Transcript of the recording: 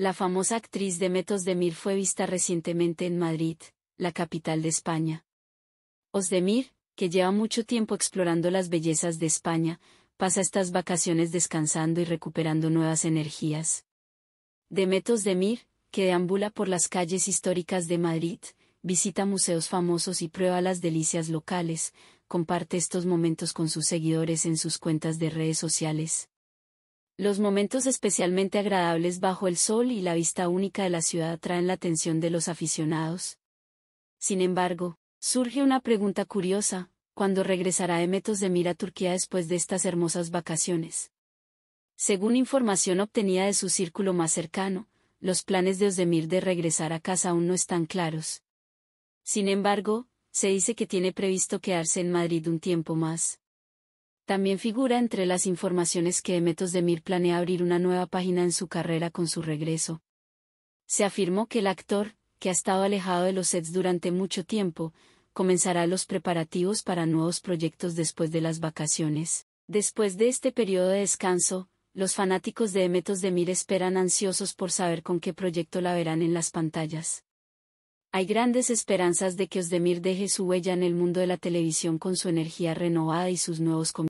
La famosa actriz Demetos Demir fue vista recientemente en Madrid, la capital de España. Osdemir, que lleva mucho tiempo explorando las bellezas de España, pasa estas vacaciones descansando y recuperando nuevas energías. Demetos Demir, que deambula por las calles históricas de Madrid, visita museos famosos y prueba las delicias locales, comparte estos momentos con sus seguidores en sus cuentas de redes sociales. Los momentos especialmente agradables bajo el sol y la vista única de la ciudad atraen la atención de los aficionados. Sin embargo, surge una pregunta curiosa, ¿cuándo regresará Emetos de Mira a Turquía después de estas hermosas vacaciones? Según información obtenida de su círculo más cercano, los planes de Ozdemir de regresar a casa aún no están claros. Sin embargo, se dice que tiene previsto quedarse en Madrid un tiempo más. También figura entre las informaciones que Emetos Demir planea abrir una nueva página en su carrera con su regreso. Se afirmó que el actor, que ha estado alejado de los sets durante mucho tiempo, comenzará los preparativos para nuevos proyectos después de las vacaciones. Después de este periodo de descanso, los fanáticos de Emetos Demir esperan ansiosos por saber con qué proyecto la verán en las pantallas. Hay grandes esperanzas de que Osdemir deje su huella en el mundo de la televisión con su energía renovada y sus nuevos comienzos.